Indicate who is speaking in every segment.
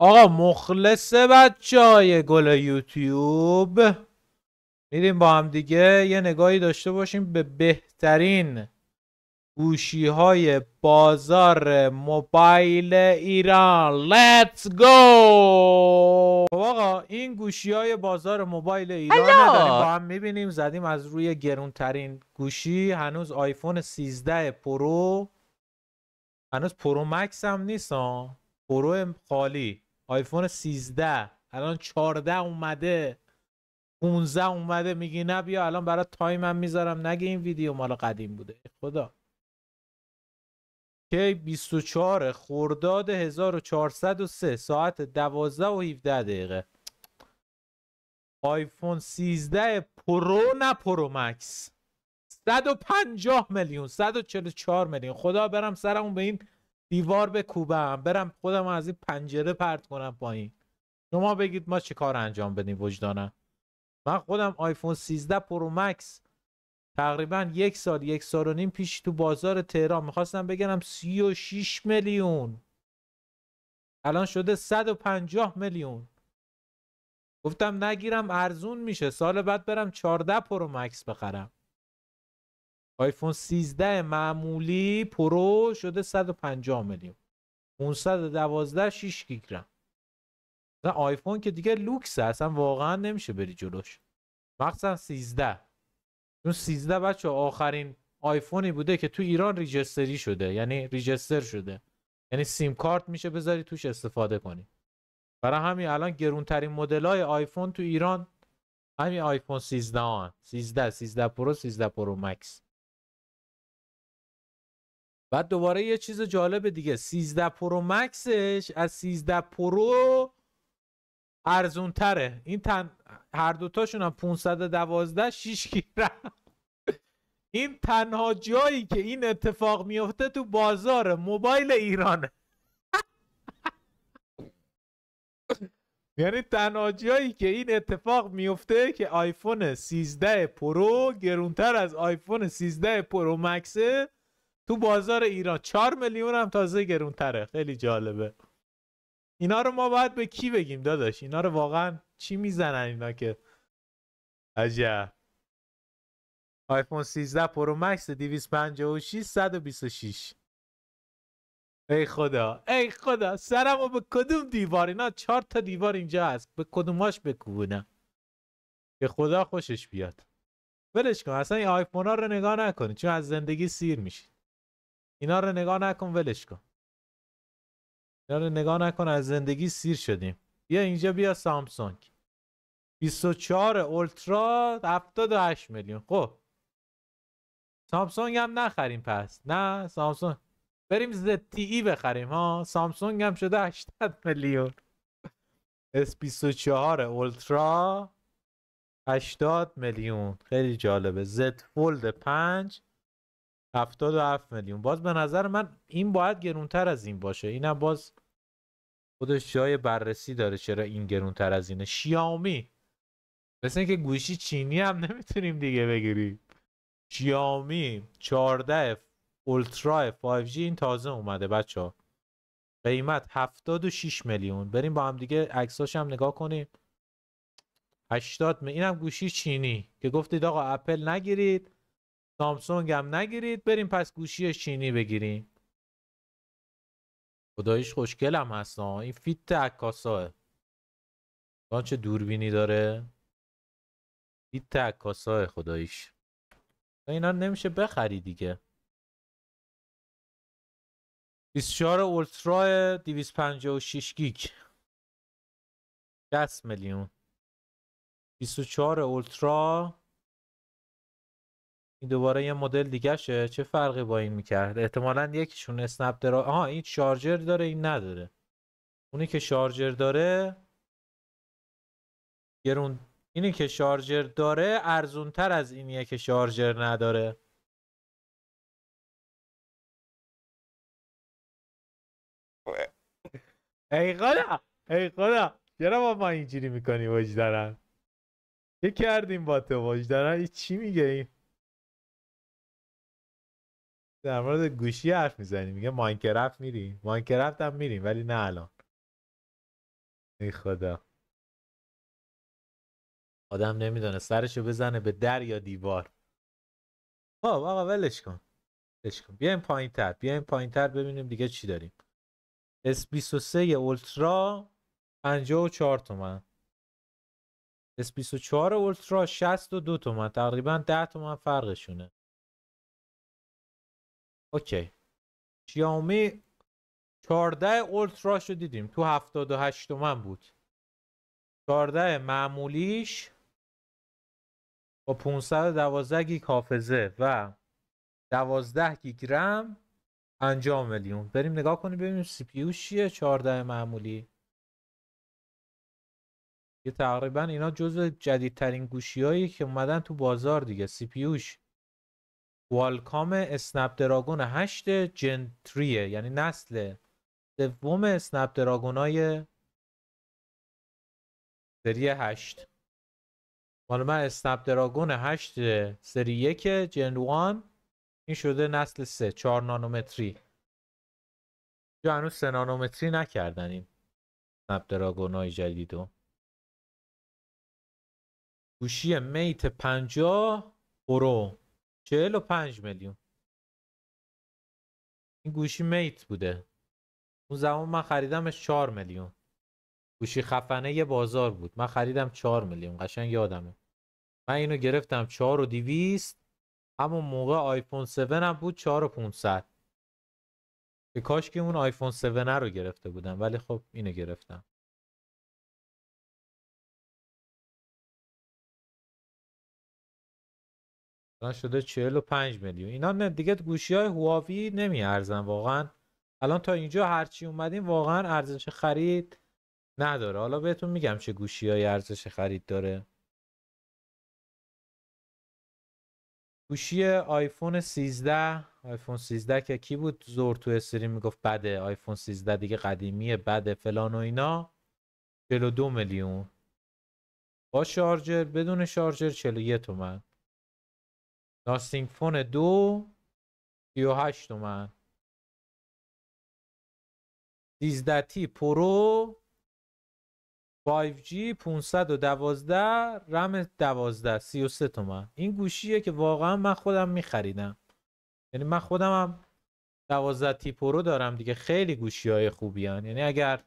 Speaker 1: آقا مخلص بچه گل یوتیوب میریم با هم دیگه یه نگاهی داشته باشیم به بهترین گوشی های بازار موبایل ایران Let's گو خب آقا این گوشی های بازار موبایل ایران داریم با هم میبینیم زدیم از روی گرونترین گوشی هنوز آیفون 13 پرو هنوز پرو مکس هم نیست ها پرو خالی آیفون 13 الان 14 اومده 15 اومده میگی نه بیا الان برای هم میذارم نگه این ویدیو مال قدیم بوده خدا کی 24 خرداد 1403 ساعت 12 و 17 دقیقه آیفون 13 پرو نه پرو مکس 150 میلیون 144 میلیون خدا برم سرمون به این دیوار به هم برم خودم از این پنجره پرت کنم پایین شما بگید ما چه کار انجام بدیم وجدانم من خودم آیفون 13 پرو مکس تقریبا یک سال یک سال و نیم پیش تو بازار تهران میخواستم بگیرم 36 میلیون الان شده 150 میلیون گفتم نگیرم ارزون میشه سال بعد برم 14 پرو مکس بخرم آیفون 13 معمولی پرو شده 150 میلیون 512 6 گیگرم آیفون که دیگه لوکس اصلا واقعا نمیشه بری جلوش مخصوصا 13 چون 13 بچه آخرین آیفونی بوده که تو ایران ریجستری شده یعنی ریجستر شده یعنی سیم کارت میشه بذاری توش استفاده کنی برای همین الان گرونترین مدل های آیفون تو ایران همین آیفون 13 ها 13 13 پرو 13 پرو مکس بعد دوباره یه چیز جالب دیگه 13 پرو مکسش از 13 پرو ارزون تره این تن... هر دوتاشون هم 512 6 گیره این تنها جایی که این اتفاق میفته تو بازار موبایل ایرانه یعنی تنها جایی که این اتفاق میفته که آیفون 13 پرو گرونتر از آیفون 13 پرو مکسه تو بازار ایران 4 میلیون هم تازه گرونتره خیلی جالبه اینا رو ما باید به کی بگیم داداش اینا رو واقعا چی میزنن اینا که عجب آیفون 13 پرو مکس و 126 ای خدا ای خدا سرمو به کدوم دیوار اینا چهار تا دیوار اینجا هست به کدوماش بکوبونم به خدا خوشش بیاد ولش کن اصلا این آیفون ها رو نگاه نکنید چون از زندگی سیر میشید اینا رو نگاه نکن ولش کن اینا رو نگاه نکن از زندگی سیر شدیم بیا اینجا بیا سامسونگ 24 اولترا 78 میلیون خب سامسونگ هم نخریم پس نه سامسونگ بریم زتی ای بخریم ها سامسونگ هم شده 80 میلیون اس 24 اولترا 80 میلیون خیلی جالبه زد فولد 5 77 میلیون باز به نظر من این باید گرونتر از این باشه اینم باز خودش جای بررسی داره چرا این گرونتر از اینه شیامی مثل اینکه گوشی چینی هم نمیتونیم دیگه بگیریم شیامی 14 اولترا 5G این تازه اومده بچه ها قیمت 76 میلیون بریم با هم دیگه عکساش هم نگاه کنیم 80 اینم گوشی چینی که گفتید آقا اپل نگیرید سامسونگ هم نگیرید بریم پس گوشی چینی بگیریم خدایش خوشگل هم هست این فیت عکاساه چه دوربینی داره فیت عکاساه خدایش اینا نمیشه بخری دیگه 24 اولترا 256 گیگ 60 میلیون 24 اولترا این دوباره یه مدل دیگه شه چه فرقی با این میکرد احتمالا یکیشون اسنپ درا آها این شارژر داره این نداره اونی که شارجر داره گرون اینی که شارجر داره ارزون تر از اینیه که شارژر نداره ای خدا ای خدا چرا با ما اینجوری میکنی وجدارن چه کردیم با تو ای چی میگه این در مورد گوشی حرف میزنی میگه ماینکرافت میری ماینکرافت هم میریم ولی نه الان ای خدا آدم نمیدونه سرشو بزنه به در یا دیوار خب آقا ولش کن ولش کن بیایم پایین تر بیایم پایین تر ببینیم دیگه چی داریم اس 23 اولترا 54 تومن اس 24 اولترا 62 تومن تقریبا 10 تومن فرقشونه اوکی شیائومی 14 اولترا رو دیدیم تو 78 تومن بود 14 معمولیش با 512 گیگ حافظه و 12 گیگ رم 5 میلیون بریم نگاه کنیم ببینیم سی پی یو چیه 14 معمولی یه تقریبا اینا جزو جدیدترین گوشیایی که اومدن تو بازار دیگه سی پی یوش والکام اسنپ دراگون 8 جن 3 یعنی نسل سوم اسنپ دراگونای سری 8 مال من اسنپ دراگون 8 سری 1 جن 1 این شده نسل 3 4 نانومتری جو هنوز 3 نانومتری نکردن این اسنپ دراگونای جدیدو گوشی میت 50 پرو 45 میلیون این گوشی میت بوده اون زمان من خریدمش 4 میلیون گوشی خفنه بازار بود من خریدم 4 میلیون قشنگ یه آدامه من اینو گرفتم 4 و 200 همون موقع آیفون 7 هم بود 4 و 500 چه کاشکی اون آیفون 7 رو گرفته بودم ولی خب اینو گرفتم الان شده 45 میلیون اینا نه دیگه گوشی های هواوی نمیارزن واقعا الان تا اینجا هرچی اومدیم واقعا ارزش خرید نداره حالا بهتون میگم چه گوشی های ارزش خرید داره گوشی آیفون 13 آیفون 13 که کی بود زور تو استریم میگفت بده آیفون 13 دیگه قدیمیه بده فلان و اینا 42 میلیون با شارجر بدون شارژر 41 تومن لاستینگ فون دو 38 تومن 13 تی پرو 5G 512 رم 12 33 تومن این گوشیه که واقعا من خودم میخریدم یعنی من خودم هم 12 تی پرو دارم دیگه خیلی گوشی های خوبی یعنی اگر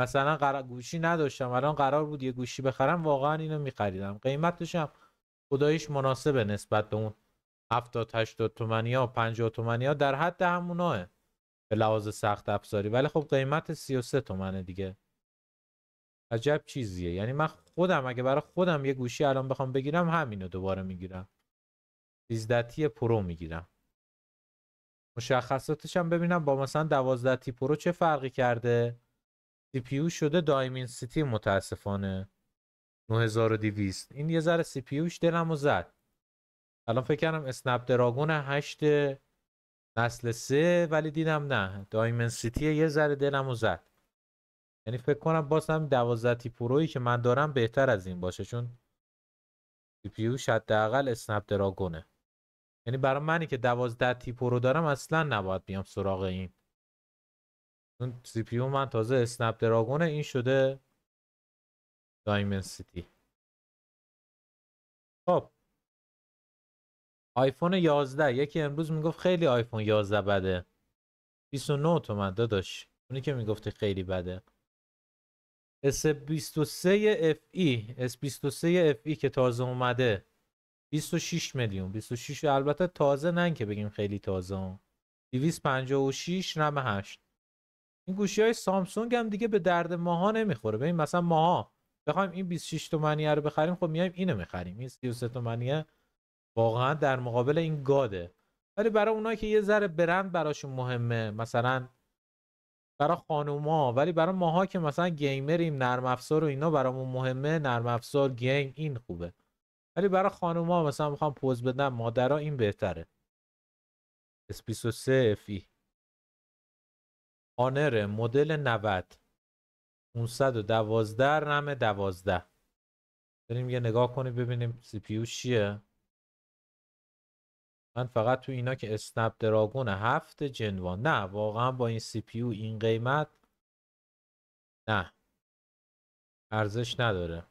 Speaker 1: مثلا قرار گوشی نداشتم الان قرار بود یه گوشی بخرم واقعا اینو میخریدم قیمتش هم خدایش مناسبه نسبت به اون 70 80 تومانی ها 50 تومانی ها در حد هموناه به لحاظ سخت افزاری ولی خب قیمت 33 تومنه دیگه عجب چیزیه یعنی من خودم اگه برای خودم یه گوشی الان بخوام بگیرم همینو دوباره میگیرم 13 تی پرو میگیرم مشخصاتش هم ببینم با مثلا 12 تی پرو چه فرقی کرده سی پی شده دایمین سیتی متاسفانه 9200 این یه ذره سی پی دلمو زد الان فکر کردم اسنپ دراگون 8 نسل سه ولی دیدم نه سیتی یه ذره دلمو زد یعنی فکر کنم باز هم 12 تی پرویی که من دارم بهتر از این باشه چون سی پی یو حداقل اسنپ دراگونه یعنی برای منی که 12 تی پرو دارم اصلا نباید بیام سراغ این چون سی پی من تازه اسنپ دراگونه این شده سیتی خب آیفون 11 یکی امروز میگفت خیلی آیفون 11 بده 29 تومن داداش اونی که میگفتی خیلی بده S23 FE S23 FE که تازه اومده 26 میلیون 26 البته تازه نه که بگیم خیلی تازه 256 رم 8 این گوشی های سامسونگ هم دیگه به درد ماها نمیخوره ببین مثلا ماها بخوایم این 26 تومنیه رو بخریم خب میایم اینو میخریم این 33 تومنیه واقعا در مقابل این گاده ولی برای اونایی که یه ذره برند براشون مهمه مثلا برای خانوما ولی برای ماها که مثلا گیمریم نرم افزار و اینا برامون مهمه نرم افزار گیم این خوبه ولی برای خانوما مثلا میخوام پوز بدم مادرها این بهتره اس 23 فی آنر مدل 90 512 رم 12 بریم یه نگاه کنیم ببینیم سی پیو چیه فقط تو اینا که اسنپ دراگون هفت جنوان نه واقعا با این سی پی این قیمت نه ارزش نداره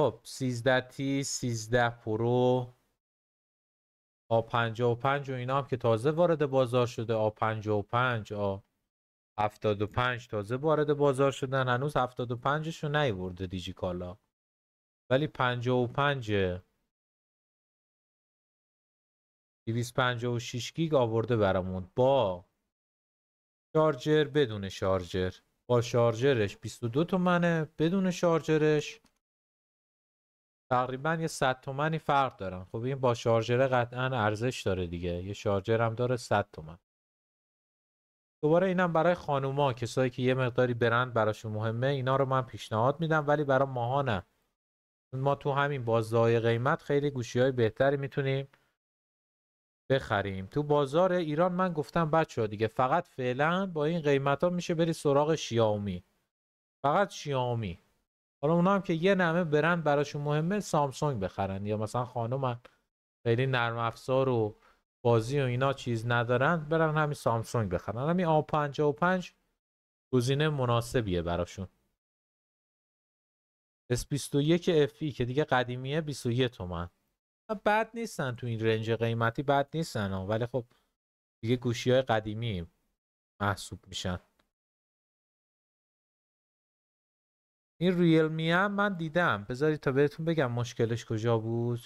Speaker 1: خب 13 تی 13 پرو آ 55 و اینا هم که تازه وارد بازار شده آ 55 آ 75 تازه وارد بازار شدن هنوز 75 شو نیورده دیجی کالا ولی 55 256 گیگ آورده برامون با شارجر بدون شارجر با شارجرش 22 تومنه بدون شارجرش تقریبا یه 100 تومنی فرق دارن خب این با شارجر قطعا ارزش داره دیگه یه شارجر هم داره 100 تومن دوباره اینم برای خانوما کسایی که یه مقداری برند براشون مهمه اینا رو من پیشنهاد میدم ولی برای ماها نه ما تو همین بازدهای قیمت خیلی گوشی های بهتری میتونیم بخریم تو بازار ایران من گفتم بچه ها دیگه فقط فعلا با این قیمت ها میشه بری سراغ شیائومی فقط شیائومی حالا اونا هم که یه نمه برند براشون مهمه سامسونگ بخرن یا مثلا خانم خیلی نرم افزار و بازی و اینا چیز ندارن برن همین سامسونگ بخرن همین آ 55 گزینه مناسبیه براشون S21 FE که دیگه قدیمیه 21 تومن بد نیستن تو این رنج قیمتی بد نیستن ها. ولی خب دیگه گوشی های قدیمی محسوب میشن این می هم من دیدم بذارید تا بهتون بگم مشکلش کجا بود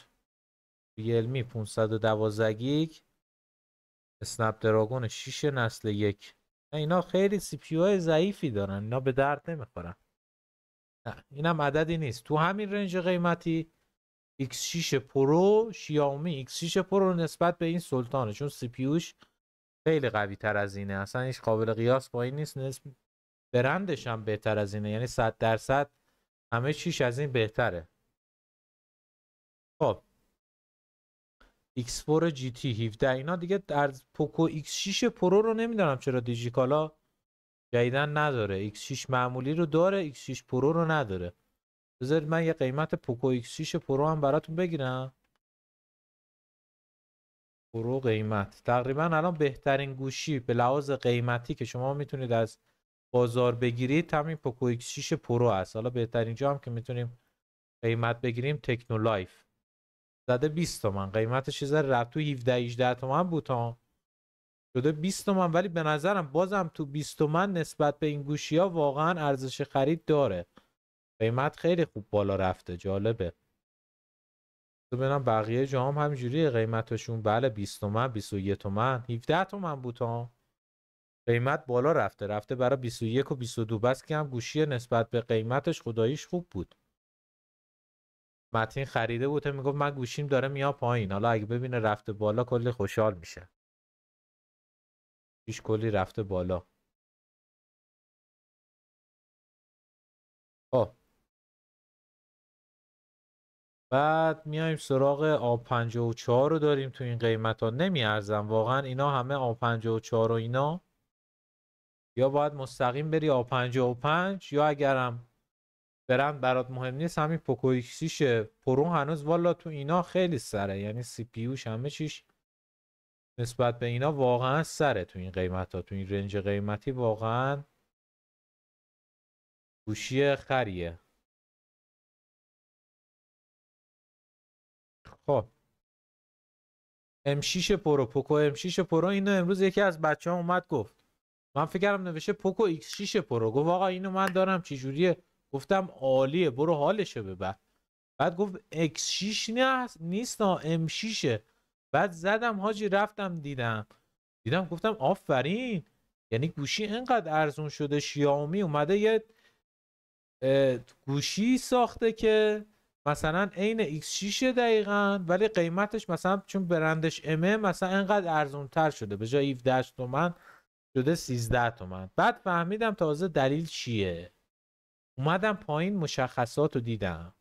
Speaker 1: می 512 گیگ اسنپ دراگون 6 نسل یک اینا خیلی سی پی های ضعیفی دارن اینا به درد نمیخورن نه اینم عددی نیست تو همین رنج قیمتی X6 پرو شیائومی X6 پرو نسبت به این سلطانه چون سی یوش خیلی قوی تر از اینه اصلا هیچ قابل قیاس با این نیست نسبت برندش هم بهتر از اینه یعنی 100 درصد همه چیش از این بهتره خب X4 GT 17 اینا دیگه در پوکو X6 پرو رو نمیدونم چرا دیجیکالا جدیدن نداره X6 معمولی رو داره X6 پرو رو نداره بذارید من یه قیمت پوکو ایکس 6 پرو هم براتون بگیرم پرو قیمت تقریبا الان بهترین گوشی به لحاظ قیمتی که شما میتونید از بازار بگیرید همین پوکو ایکس 6 پرو است. حالا بهترین جا هم که میتونیم قیمت بگیریم تکنو لایف زده 20 تومن قیمتش چیز رفت تو 17 18 تومن بود شده 20 تومن ولی به نظرم بازم تو 20 تومن نسبت به این گوشی ها واقعا ارزش خرید داره قیمت خیلی خوب بالا رفته جالبه تو ببینم بقیه جام هم همجوری قیمتشون بله 20 تومن 21 تومن 17 تومن بود ها قیمت بالا رفته رفته برای 21 و 22 بس که هم گوشی نسبت به قیمتش خداییش خوب بود متین خریده بود میگفت من گوشیم داره میاد پایین حالا اگه ببینه رفته بالا کلی خوشحال میشه پیش کلی رفته بالا بعد میایم سراغ آب 54 رو داریم تو این قیمت ها نمیارزم واقعا اینا همه آب 54 و اینا یا باید مستقیم بری آب 55 یا اگرم برند برات مهم نیست همین پوکو پرو هنوز والا تو اینا خیلی سره یعنی سی پی همه چیش نسبت به اینا واقعا سره تو این قیمت ها تو این رنج قیمتی واقعا گوشی خریه خب M6 پرو پوکو M6 پرو اینو امروز یکی از بچه ها اومد گفت من فکرم نوشه پوکو X6 پرو گفت آقا اینو من دارم چی جوریه گفتم عالیه برو حالشه ببر بعد گفت X6 نه نیست ها M6 بعد زدم حاجی رفتم دیدم دیدم گفتم آفرین یعنی گوشی اینقدر ارزون شده شیائومی اومده یه گوشی ساخته که مثلا عین X6 دقیقا ولی قیمتش مثلا چون برندش ام، مثلا انقدر ارزون تر شده به جای 17 تومن شده 13 تومن بعد فهمیدم تازه دلیل چیه اومدم پایین مشخصات رو دیدم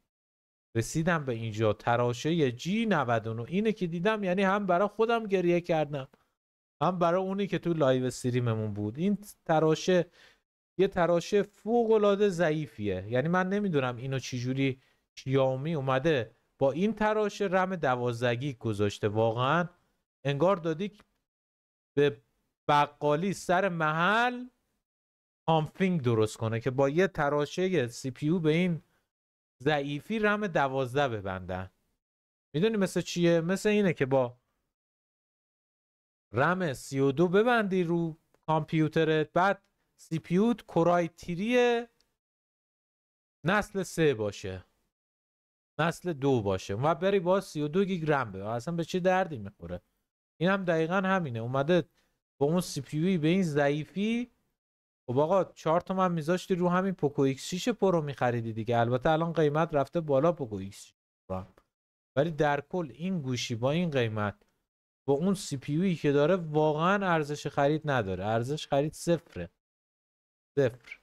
Speaker 1: رسیدم به اینجا تراشه جی 99 اینه که دیدم یعنی هم برای خودم گریه کردم هم برای اونی که تو لایو استریممون بود این تراشه یه تراشه فوق ضعیفیه یعنی من نمیدونم اینو چجوری یومی اومده با این تراشه رم دوازدگی گذاشته واقعا انگار دادی به بقالی سر محل کامفینگ درست کنه که با یه تراشه سی پیو به این ضعیفی رم دوازده ببندن میدونی مثل چیه؟ مثل اینه که با رم دو ببندی رو کامپیوترت بعد سی پیوت کرای نسل سه باشه نسل دو باشه و بری با 32 گیگ رم به اصلا به چه دردی میخوره این هم دقیقا همینه اومده با اون سی پی به این ضعیفی خب آقا 4 تومن میذاشتی رو همین پوکو ایکس 6 پرو میخریدی دیگه البته الان قیمت رفته بالا پوکو ایکس ولی در کل این گوشی با این قیمت با اون سی پی که داره واقعا ارزش خرید نداره ارزش خرید صفره صفر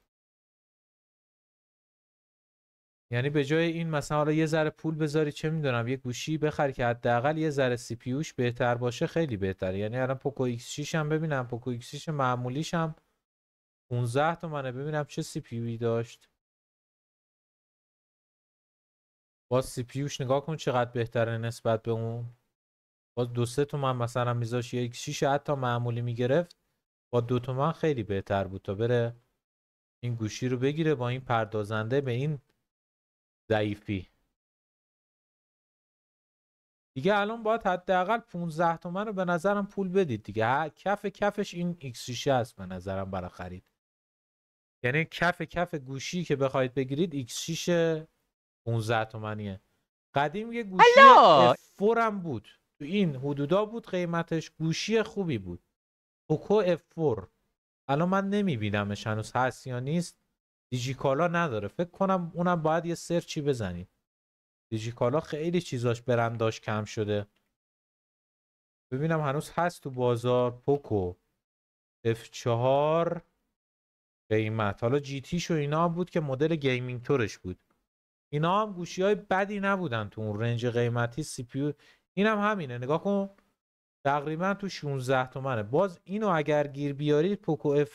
Speaker 1: یعنی به جای این مثلا حالا یه ذره پول بذاری چه میدونم یه گوشی بخری که حداقل یه ذره سی پی بهتر باشه خیلی بهتر یعنی الان پوکو ایکس 6 هم ببینم پوکو ایکس 6 معمولیش هم 15 تومنه ببینم چه سی پی داشت با سی پی نگاه کن چقدر بهتره نسبت به اون با دو سه تومن مثلا میذاش ایکس 6 حتی معمولی میگرفت با دو تومن خیلی بهتر بود تا بره این گوشی رو بگیره با این پردازنده به این ضعیفی دیگه الان باید حداقل 15 تومن رو به نظرم پول بدید دیگه کف کفش این X است به نظرم برای خرید یعنی کف کف گوشی که بخواید بگیرید x 6 15 تومنیه قدیم یه گوشی F4 بود تو این حدودا بود قیمتش گوشی خوبی بود پوکو F4 الان من نمیبینمش هنوز هست یا نیست دیجیکالا نداره فکر کنم اونم باید یه سرچی بزنید دیجیکالا خیلی چیزاش برنداش کم شده ببینم هنوز هست تو بازار پوکو F4 قیمت حالا جی تی و اینا بود که مدل گیمینگ تورش بود اینا هم گوشی های بدی نبودن تو اون رنج قیمتی سی پی این هم همینه نگاه کن تقریبا تو 16 تومنه باز اینو اگر گیر بیارید پوکو F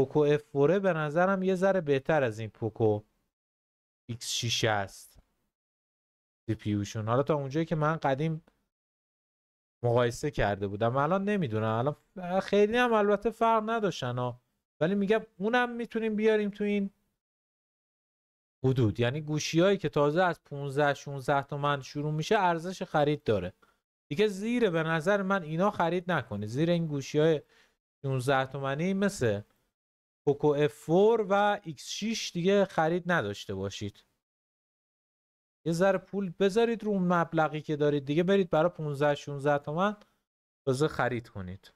Speaker 1: پوکو اف 4 به نظرم یه ذره بهتر از این پوکو X6 است پیوشون حالا تا اونجایی که من قدیم مقایسه کرده بودم الان نمیدونم الان خیلی هم البته فرق نداشتن ها ولی میگم اونم میتونیم بیاریم تو این حدود یعنی گوشی هایی که تازه از 15 16 تومن شروع میشه ارزش خرید داره دیگه زیر به نظر من اینا خرید نکنه زیر این گوشی های 16 تومنی مثل پوکو F4 و X6 دیگه خرید نداشته باشید یه ذره پول بذارید رو اون مبلغی که دارید دیگه برید برای 15 16 تومن تازه خرید کنید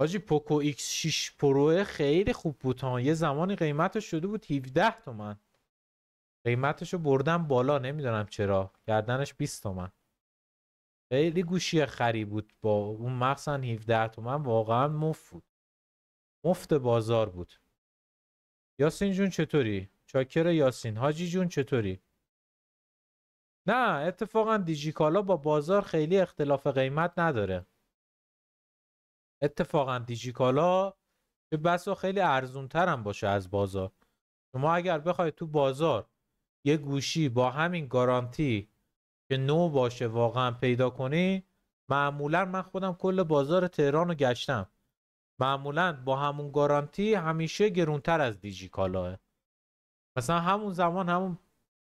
Speaker 1: آجی پوکو X6 پرو خیلی خوب بود ها یه زمانی قیمتش شده بود 17 تومن قیمتشو بردم بالا نمیدونم چرا گردنش 20 تومن خیلی گوشی خری بود با اون مقصن 17 تومن واقعا مفت بود مفت بازار بود یاسین جون چطوری؟ چاکر یاسین حاجی جون چطوری؟ نه اتفاقا دیجیکالا با بازار خیلی اختلاف قیمت نداره اتفاقا دیجیکالا چه بسا خیلی ارزون هم باشه از بازار شما اگر بخوای تو بازار یه گوشی با همین گارانتی که نو باشه واقعا پیدا کنی معمولا من خودم کل بازار تهران رو گشتم معمولا با همون گارانتی همیشه گرونتر از دیجی کالاه مثلا همون زمان همون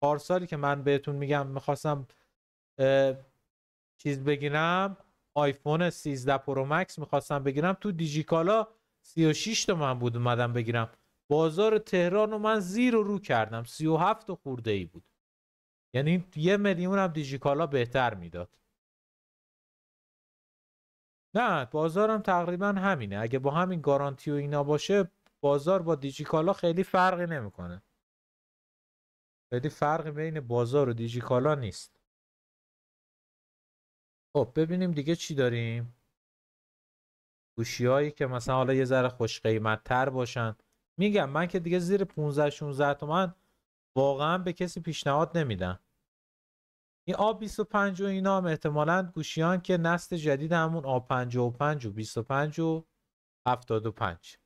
Speaker 1: پارسالی که من بهتون میگم میخواستم چیز بگیرم آیفون 13 پرو مکس میخواستم بگیرم تو دیجیکالا 36 من بود اومدم بگیرم بازار تهران رو من زیر و رو کردم 37 و خورده ای بود یعنی یه میلیون هم دیجیکالا بهتر میداد نه بازارم تقریبا همینه اگه با همین گارانتی و اینا باشه بازار با دیجیکالا خیلی فرقی نمیکنه خیلی فرقی بین بازار و دیجیکالا نیست خب ببینیم دیگه چی داریم گوشی هایی که مثلا حالا یه ذره خوش قیمت تر باشن میگم من که دیگه زیر 15 16 تومن واقعا به کسی پیشنهاد نمیدم این آب 25 و اینا هم احتمالا گوشیان که نسل جدید همون آب 55 و 25 و 75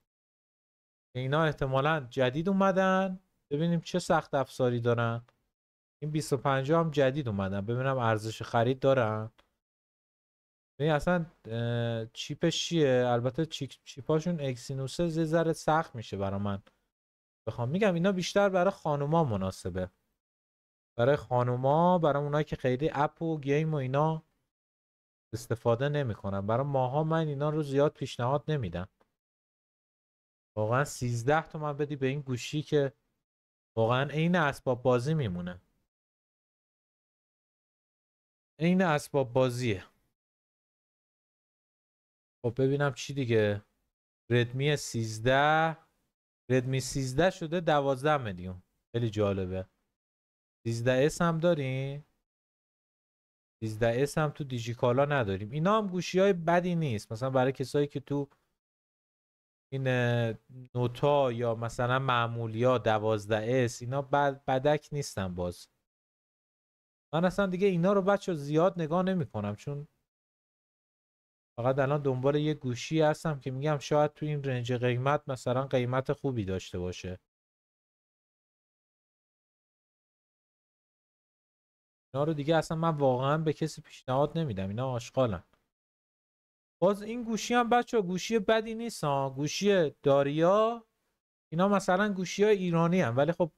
Speaker 1: اینا احتمالا جدید اومدن ببینیم چه سخت افزاری دارن این 25 هم جدید اومدن ببینم ارزش خرید دارن ببین اصلا چیپش چیه البته چیپاشون اکسینوسه یه ذره سخت میشه برا من بخوام میگم اینا بیشتر برای خانوما مناسبه برای خانوما برای اونایی که خیلی اپ و گیم و اینا استفاده نمیکنن برای ماها من اینا رو زیاد پیشنهاد نمیدم واقعا 13 تومن بدی به این گوشی که واقعا عین اسباب بازی میمونه عین اسباب بازیه خب ببینم چی دیگه ردمی 13 ردمی 13 شده 12 میلیون خیلی جالبه 13 اس هم داریم 13 اس هم تو دیجیکالا نداریم اینا هم گوشی های بدی نیست مثلا برای کسایی که تو این نوتا یا مثلا معمولیا 12 اس اینا بدک نیستن باز من اصلا دیگه اینا رو بچه زیاد نگاه نمی کنم چون فقط الان دنبال یه گوشی هستم که میگم شاید تو این رنج قیمت مثلا قیمت خوبی داشته باشه اینا رو دیگه اصلا من واقعا به کسی پیشنهاد نمیدم اینا آشغالن باز این گوشی هم بچه گوشی بدی نیست ها گوشی داریا اینا مثلا گوشی های ایرانی هم ولی خب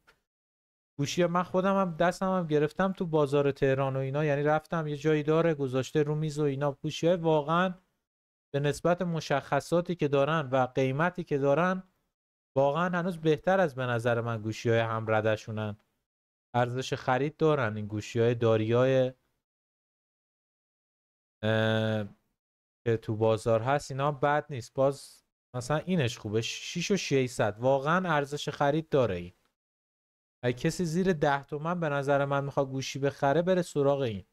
Speaker 1: گوشی من خودم هم دستم هم گرفتم تو بازار تهران و اینا یعنی رفتم یه جایی داره گذاشته رو میز و اینا گوشی های واقعا به نسبت مشخصاتی که دارن و قیمتی که دارن واقعا هنوز بهتر از به نظر من گوشی های هم ردشونن ارزش خرید دارن این گوشی های داریای که تو بازار هست اینا بد نیست باز مثلا اینش خوبه 6 و 600 واقعا ارزش خرید داره این اگه کسی زیر 10 تومن به نظر من میخواد گوشی بخره بره سراغ این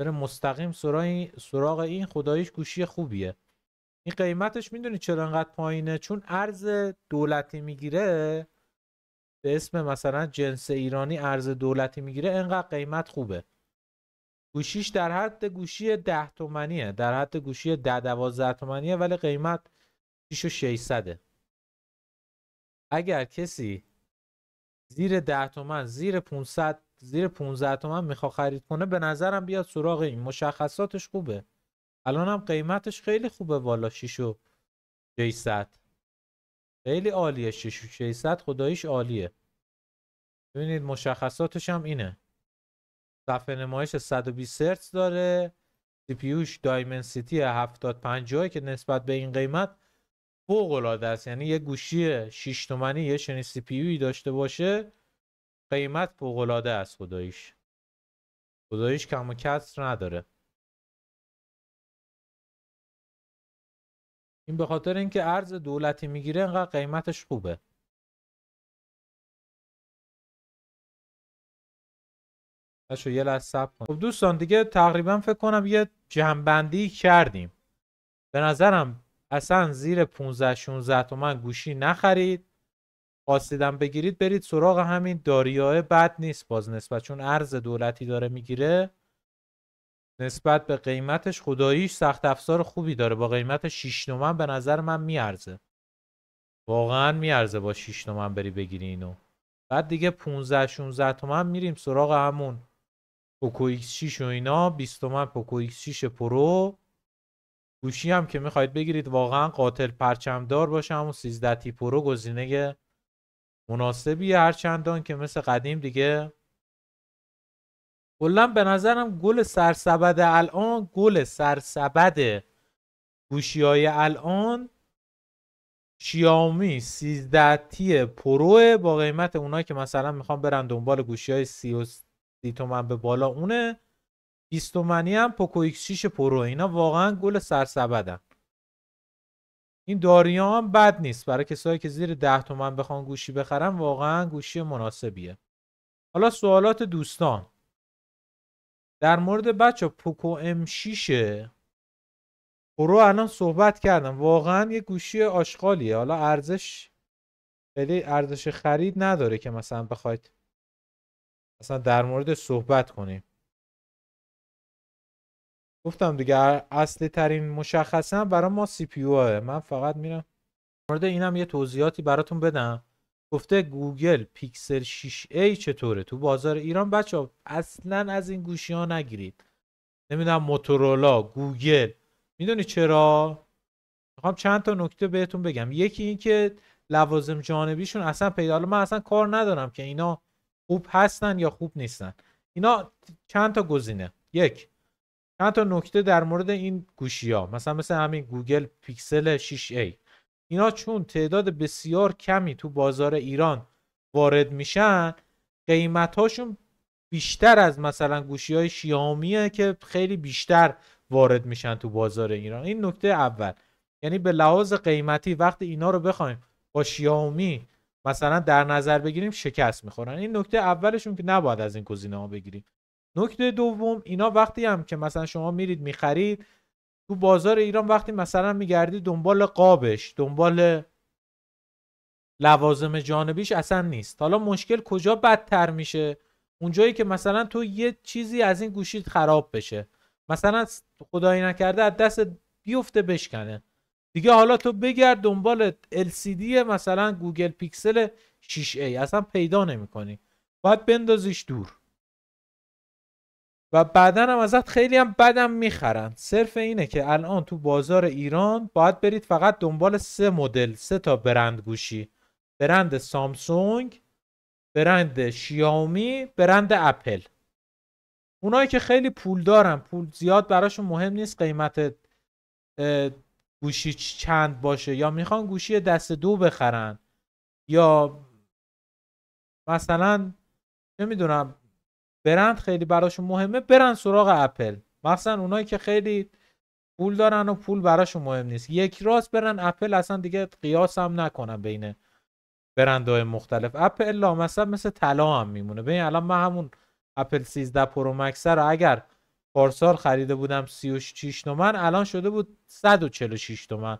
Speaker 1: بره مستقیم سراغ این, سراغ این خدایش گوشی خوبیه این قیمتش میدونی چرا انقدر پایینه چون ارز دولتی میگیره به اسم مثلا جنس ایرانی ارز دولتی میگیره انقدر قیمت خوبه گوشیش در حد گوشی ده تومنیه در حد گوشی ده دوازده تومنیه ولی قیمت 6 و 600 اگر کسی زیر ده تومن زیر 500 زیر 15 تومن میخوا خرید کنه به نظرم بیاد سراغ این مشخصاتش خوبه الان هم قیمتش خیلی خوبه والا 6 و 600 خیلی عالیه 6600 خداییش عالیه ببینید مشخصاتش هم اینه صفحه نمایش 120 سرت داره سی پیوش دایمنسیتی 7050 که نسبت به این قیمت فوق است یعنی یه گوشی 6 تومنی یه چنین سی پی داشته باشه قیمت فوق است خداییش خداییش کم و کسر نداره این به خاطر اینکه ارز دولتی میگیره انقدر قیمتش خوبه باشو یه لحظه کن خب دوستان دیگه تقریبا فکر کنم یه جنبندی کردیم به نظرم اصلا زیر 15 16 تومن گوشی نخرید خواستیدم بگیرید برید سراغ همین داریاه بد نیست باز نسبت چون ارز دولتی داره میگیره نسبت به قیمتش خداییش سخت افزار خوبی داره با قیمت 6 تومن به نظر من میارزه واقعا میارزه با 6 تومن بری بگیری اینو بعد دیگه 15 16 تومن میریم سراغ همون پوکو ایکس 6 و اینا 20 تومن پوکو ایکس 6 پرو گوشی هم که میخواید بگیرید واقعا قاتل دار باشه همون 13 تی پرو گزینه مناسبی هر چندان که مثل قدیم دیگه کلا به نظرم گل سرسبد الان گل سرسبد گوشی های الان شیامی 13 تی پرو با قیمت اونایی که مثلا میخوام برن دنبال گوشی های 30 تومن به بالا اونه 20 تومنی هم پوکو ایکس 6 پرو اینا واقعا گل سرسبدن این داریان هم بد نیست برای کسایی که زیر 10 تومن بخوان گوشی بخرن واقعا گوشی مناسبیه حالا سوالات دوستان در مورد بچه پوکو ام 6 پرو الان صحبت کردم واقعا یه گوشی آشغالیه حالا ارزش خیلی ارزش خرید نداره که مثلا بخواید مثلا در مورد صحبت کنیم گفتم دیگه اصلی ترین مشخصه برای ما سی پی من فقط میرم مورد اینم یه توضیحاتی براتون بدم گفته گوگل پیکسل 6a چطوره تو بازار ایران بچه ها اصلا از این گوشی ها نگیرید نمیدونم موتورولا گوگل میدونی چرا میخوام چند تا نکته بهتون بگم یکی اینکه لوازم جانبیشون اصلا پیدا حالا من اصلا کار ندارم که اینا خوب هستن یا خوب نیستن اینا چند تا گزینه یک چند تا نکته در مورد این گوشی ها مثلا مثل همین گوگل پیکسل 6a اینا چون تعداد بسیار کمی تو بازار ایران وارد میشن قیمت هاشون بیشتر از مثلا گوشی های شیائومیه که خیلی بیشتر وارد میشن تو بازار ایران این نکته اول یعنی به لحاظ قیمتی وقتی اینا رو بخوایم با شیائومی مثلا در نظر بگیریم شکست میخورن این نکته اولشون که نباید از این گزینه ها بگیریم نکته دوم اینا وقتی هم که مثلا شما میرید میخرید تو بازار ایران وقتی مثلا میگردی دنبال قابش دنبال لوازم جانبیش اصلا نیست حالا مشکل کجا بدتر میشه اونجایی که مثلا تو یه چیزی از این گوشیت خراب بشه مثلا خدایی نکرده از دست بیفته بشکنه دیگه حالا تو بگرد دنبال LCD مثلا گوگل پیکسل 6A اصلا پیدا کنی باید بندازیش دور و بعدا هم ازت خیلی هم بدم میخرن صرف اینه که الان تو بازار ایران باید برید فقط دنبال سه مدل سه تا برند گوشی برند سامسونگ برند شیائومی برند اپل اونایی که خیلی پول دارن پول زیاد براشون مهم نیست قیمت گوشی چند باشه یا میخوان گوشی دست دو بخرن یا مثلا نمیدونم برند خیلی براشون مهمه برن سراغ اپل مثلا اونایی که خیلی پول دارن و پول براشون مهم نیست یک راست برن اپل اصلا دیگه قیاس هم نکنن بین برندهای مختلف اپل مثلا مثل طلا هم میمونه ببین الان من همون اپل 13 پرو مکس رو اگر پارسال خریده بودم 36 تومن الان شده بود 146 تومن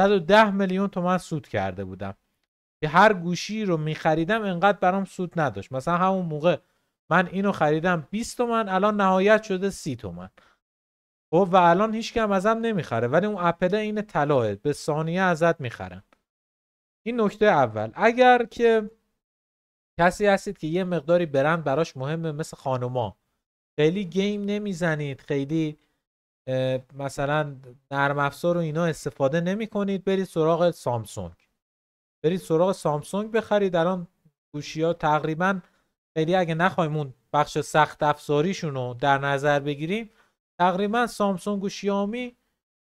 Speaker 1: 110 میلیون تومن سود کرده بودم که هر گوشی رو میخریدم انقدر برام سود نداشت مثلا همون موقع من اینو خریدم 20 تومن الان نهایت شده 30 تومن خب و الان هیچ کم ازم نمیخره ولی اون اپله این طلاه به ثانیه ازت میخرن این نکته اول اگر که کسی هستید که یه مقداری برند براش مهمه مثل خانوما خیلی گیم نمیزنید خیلی مثلا نرم افزار و اینا استفاده نمی کنید برید سراغ سامسونگ برید سراغ سامسونگ بخرید الان گوشی ها تقریبا خیلی اگه نخوایم اون بخش سخت افزاریشون رو در نظر بگیریم تقریبا سامسونگ و شیامی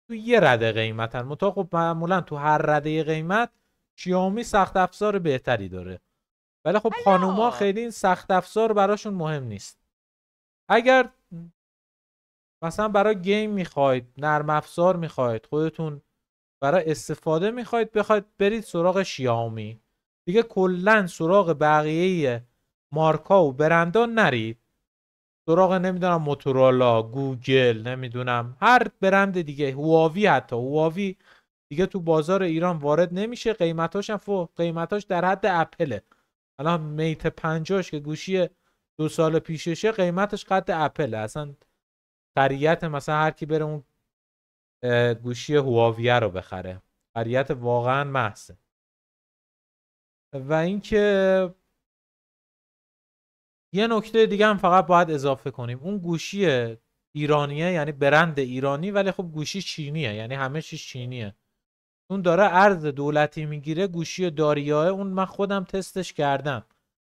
Speaker 1: تو یه رده قیمتن متا خب معمولا تو هر رده قیمت شیامی سخت افزار بهتری داره ولی خب خانوما خیلی این سخت افزار براشون مهم نیست اگر مثلا برای گیم میخواید نرم افزار میخواید خودتون برای استفاده میخواید بخواید برید سراغ شیامی دیگه کلا سراغ بقیه مارکا و برندان نرید سراغ نمیدونم موتورولا گوگل نمیدونم هر برند دیگه هواوی حتی هواوی دیگه تو بازار ایران وارد نمیشه قیمتاش هم فو قیمتاش در حد اپله الان میت پنجاش که گوشی دو سال پیششه قیمتش قد اپله اصلا خریت مثلا هر کی بره اون گوشی هواویه رو بخره خریت واقعا محسه و اینکه یه نکته دیگه هم فقط باید اضافه کنیم اون گوشی ایرانیه یعنی برند ایرانی ولی خب گوشی چینیه یعنی همه چیز چینیه اون داره ارز دولتی میگیره گوشی داریاه اون من خودم تستش کردم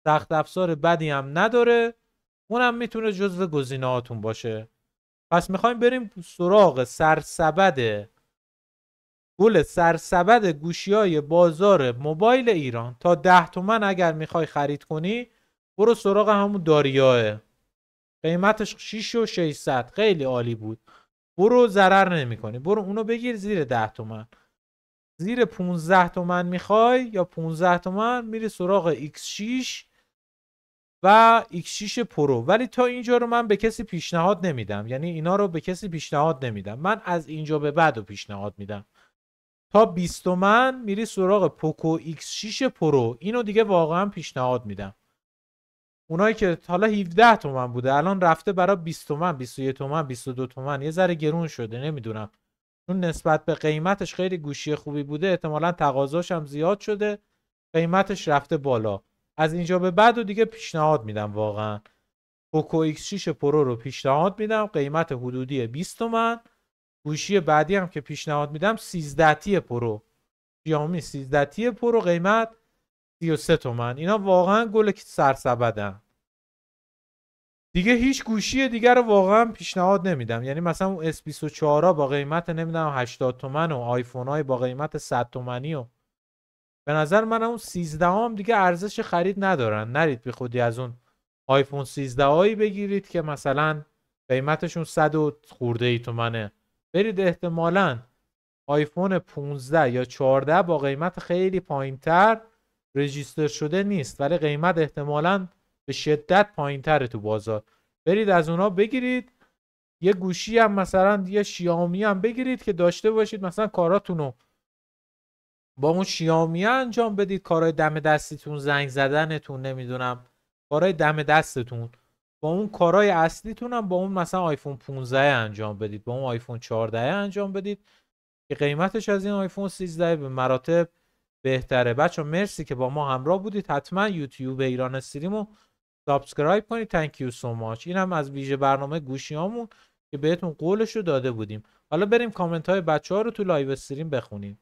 Speaker 1: سخت افزار بدی هم نداره اونم میتونه جزو گزینه‌هاتون باشه پس میخوایم بریم سراغ سرسبد گل سرسبد گوشی های بازار موبایل ایران تا ده تومن اگر میخوای خرید کنی برو سراغ همون داریاه قیمتش 6 و 600 خیلی عالی بود برو ضرر نمیکنی برو اونو بگیر زیر 10 تومن زیر 15 تومن میخوای یا 15 تومن میری سراغ x6 و x6 پرو ولی تا اینجا رو من به کسی پیشنهاد نمیدم یعنی اینا رو به کسی پیشنهاد نمیدم من از اینجا به بعد رو پیشنهاد میدم تا 20 تومن میری سراغ پوکو x6 پرو اینو دیگه واقعا پیشنهاد میدم اونایی که حالا 17 تومن بوده الان رفته برای 20 تومن 21 تومن 22 تومن یه ذره گرون شده نمیدونم چون نسبت به قیمتش خیلی گوشی خوبی بوده احتمالا تقاضاش هم زیاد شده قیمتش رفته بالا از اینجا به بعد و دیگه پیشنهاد میدم واقعا پوکو ایکس 6 پرو رو پیشنهاد میدم قیمت حدودی 20 تومن گوشی بعدی هم که پیشنهاد میدم 13 تی پرو شیائومی 13 تی پرو قیمت 33 تومن اینا واقعا گل سرسبدن دیگه هیچ گوشی دیگر رو واقعا پیشنهاد نمیدم یعنی مثلا اون S24 با قیمت نمیدونم 80 تومن و آیفون های با قیمت 100 تومنی و به نظر من اون 13 هم دیگه ارزش خرید ندارن نرید بی خودی از اون آیفون 13 هایی بگیرید که مثلا قیمتشون 100 و خورده ای تومنه برید احتمالا آیفون 15 یا 14 با قیمت خیلی پایین تر رجیستر شده نیست ولی قیمت احتمالا به شدت پایین تره تو بازار برید از اونا بگیرید یه گوشی هم مثلا یه شیامی هم بگیرید که داشته باشید مثلا کاراتون رو با اون شیامی انجام بدید کارهای دم دستیتون زنگ زدنتون نمیدونم کارهای دم دستتون با اون کارهای اصلیتون هم با اون مثلا آیفون 15 انجام بدید با اون آیفون 14 انجام بدید که قیمتش از این آیفون 13 به مراتب بهتره بچه مرسی که با ما همراه بودید حتما یوتیوب ایران استریم رو سابسکرایب کنید تنکیو یو سو ماچ اینم از ویژه برنامه گوشیامون که بهتون قولش رو داده بودیم حالا بریم کامنت های بچه ها رو تو لایو استریم بخونیم